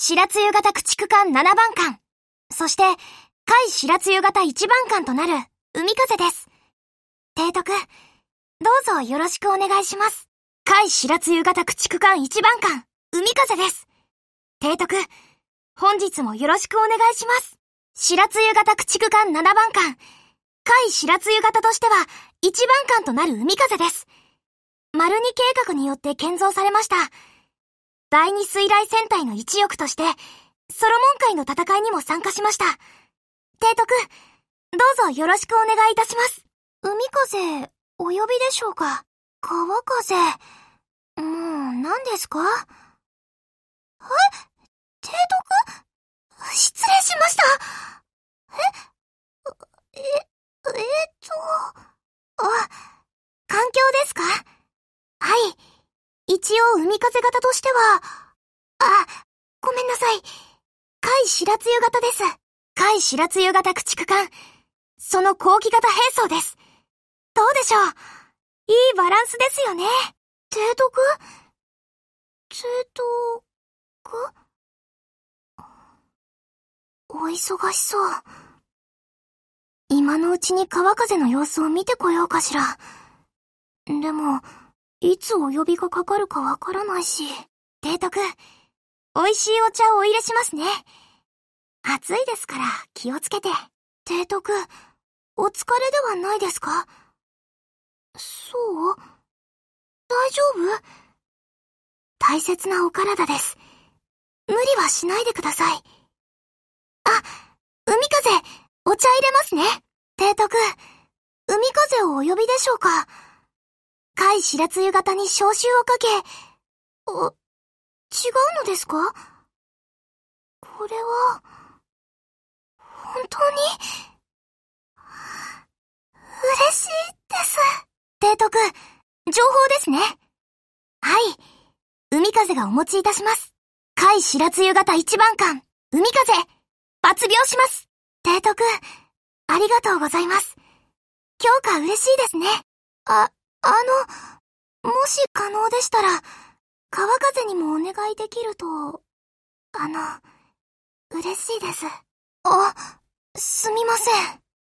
白露型駆逐艦7番艦、そして、海白露型1番艦となる海風です。提督、どうぞよろしくお願いします。海白露型駆逐艦1番艦、海風です。提督、本日もよろしくお願いします。白露型駆逐艦7番艦、海白露型としては1番艦となる海風です。丸2計画によって建造されました。第二水雷戦隊の一翼として、ソロモン会の戦いにも参加しました。提督、どうぞよろしくお願いいたします。海風、お呼びでしょうか川風、もう何ですかえ用海風型としては、あ、ごめんなさい。海白露型です。海白露型駆逐艦。その後期型変装です。どうでしょういいバランスですよね。提督提督お忙しそう。今のうちに川風の様子を見てこようかしら。でも、いつお呼びがかかるかわからないし。提督、美味しいお茶をお入れしますね。暑いですから気をつけて。提督、お疲れではないですかそう大丈夫大切なお体です。無理はしないでください。あ、海風、お茶入れますね。提督、海風をお呼びでしょうか深い白露型に消臭をかけ、あ、違うのですかこれは、本当に、嬉しいです。提督、情報ですね。はい。海風がお持ちいたします。海白露型一番艦、海風、抜病します。提督、ありがとうございます。強化嬉しいですね。あ、あの、もし可能でしたら、川風にもお願いできると、あの、嬉しいです。あ、すみません。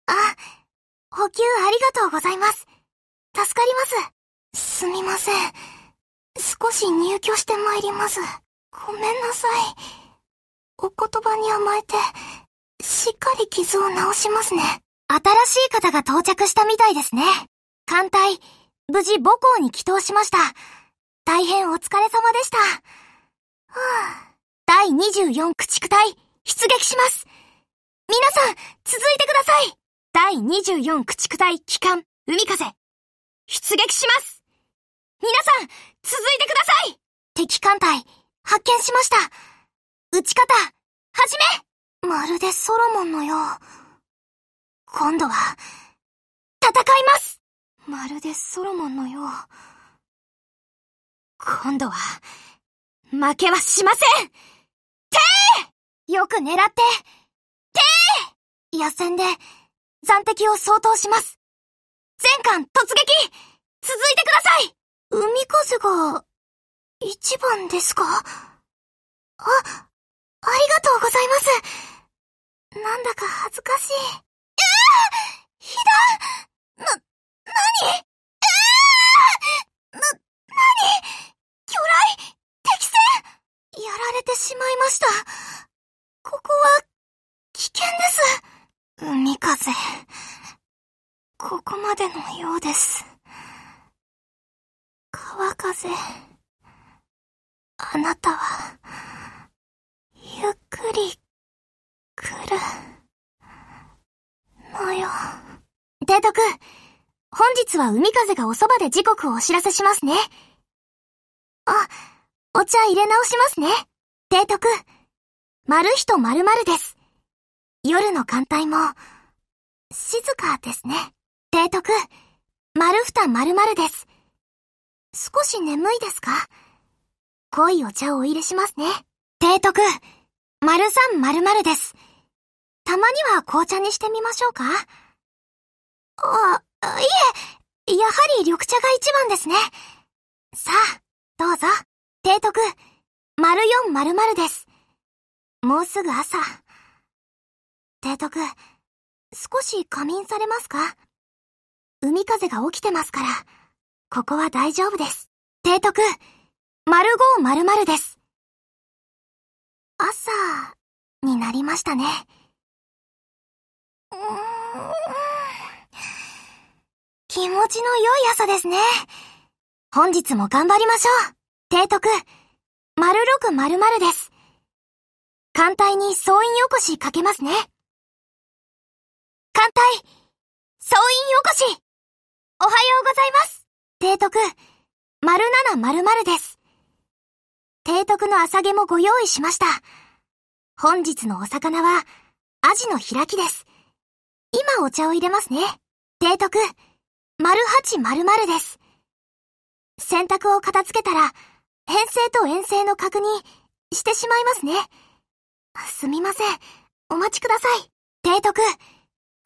あ、補給ありがとうございます。助かります。すみません。少し入居してまいります。ごめんなさい。お言葉に甘えて、しっかり傷を治しますね。新しい方が到着したみたいですね。艦隊、無事母校に帰投しました。大変お疲れ様でした。はあ、第24駆逐隊、出撃します。皆さん、続いてください。第24駆逐隊機関、海風。出撃します。皆さん、続いてください。敵艦隊、発見しました。撃ち方、はじめまるでソロモンのよう。今度は、戦いますまるでソロモンのよう。今度は、負けはしませんてよく狙ってて野戦で、残敵を相当します。全艦突撃続いてください海風が、一番ですかあ、ありがとうございます。なんだか恥ずかしい。うえひだな、な、なに魚雷敵戦やられてしまいました。ここは、危険です。海風、ここまでのようです。川風、あなたは、ゆっくり、来る、のよ。デート君、本日は海風がおそばで時刻をお知らせしますね。あ、お茶入れ直しますね。提督。丸人丸々です。夜の艦隊も、静かですね。提督。丸二丸々です。少し眠いですか濃いお茶をお入れしますね。提督。丸三丸々です。たまには紅茶にしてみましょうかあ、いえ、やはり緑茶が一番ですね。さあ、どうぞ、提督、丸四丸〇です。もうすぐ朝。提督、少し仮眠されますか海風が起きてますから、ここは大丈夫です。提督、丸五丸〇です。朝、になりましたね。うん気持ちの良い朝ですね。本日も頑張りましょう。提督、丸六丸丸です。艦隊に総員おこしかけますね。艦隊、総員おこし、おはようございます。提督、丸七丸丸です。提督の朝毛もご用意しました。本日のお魚は、アジの開きです。今お茶を入れますね。提督。0800です。洗濯を片付けたら、編成と遠征の確認してしまいますね。すみません。お待ちください。提督、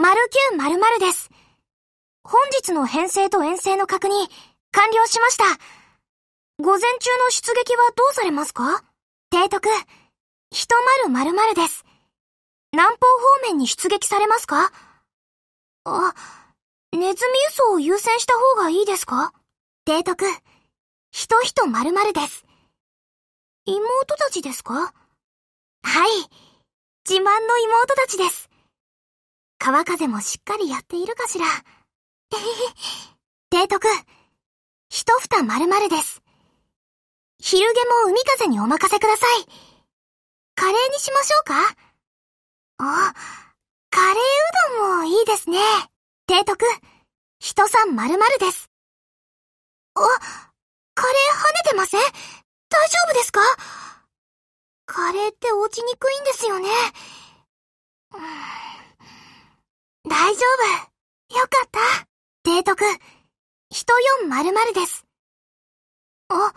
0900です。本日の編成と遠征の確認、完了しました。午前中の出撃はどうされますか提督、1000です。南方方面に出撃されますかあ、ネズミ輸送を優先した方がいいですか提督、人人〇〇です。妹たちですかはい。自慢の妹たちです。川風もしっかりやっているかしら。えへへ。提督、一蓋〇〇です。昼毛も海風にお任せください。カレーにしましょうかあ、カレーうどんもいいですね。提督、人さん〇〇です。あ、カレー跳ねてません大丈夫ですかカレーって落ちにくいんですよね。大丈夫。よかった。提督、人400です。あ、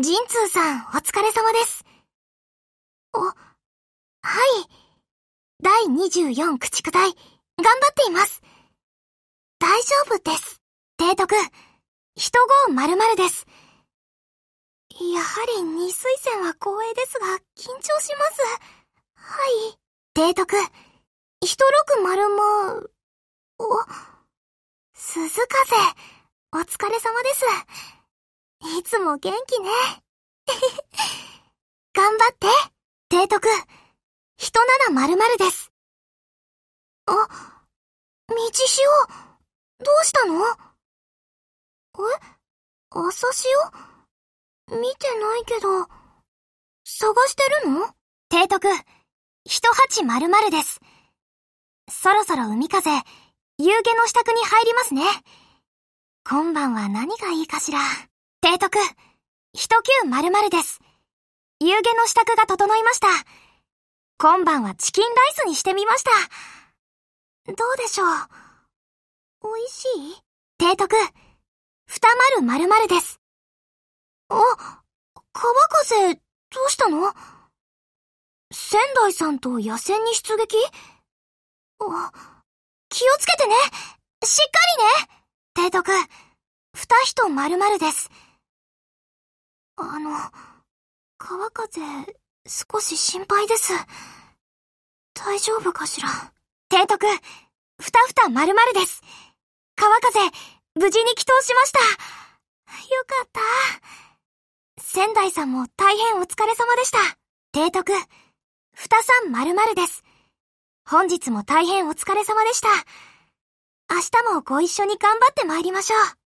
陣通さんお疲れ様です。お、はい。第24駆逐隊、頑張っています。大丈夫です。提督、人号〇〇です。やはり二水薦は光栄ですが、緊張します。はい。提督、人六丸も、お、鈴風、お疲れ様です。いつも元気ね。頑張って、提督。人なら〇〇です。あ、道潮。どうしたのえ朝潮見てないけど、探してるの提督、1800です。そろそろ海風、夕下の支度に入りますね。今晩は何がいいかしら。提督、1900です。夕下の支度が整いました。今晩はチキンライスにしてみました。どうでしょう。美味しい提督、2 0 0 0です。あ、川風、どうしたの仙台さんと野戦に出撃あ、気をつけてねしっかりね提督、二人〇〇です。あの、川風、少し心配です。大丈夫かしら提督、ふたふたまるまるです。川風、無事に祈祷しました。よかった。仙台さんも大変お疲れ様でした。提督、2 3〇〇です。本日も大変お疲れ様でした。明日もご一緒に頑張って参りましょう。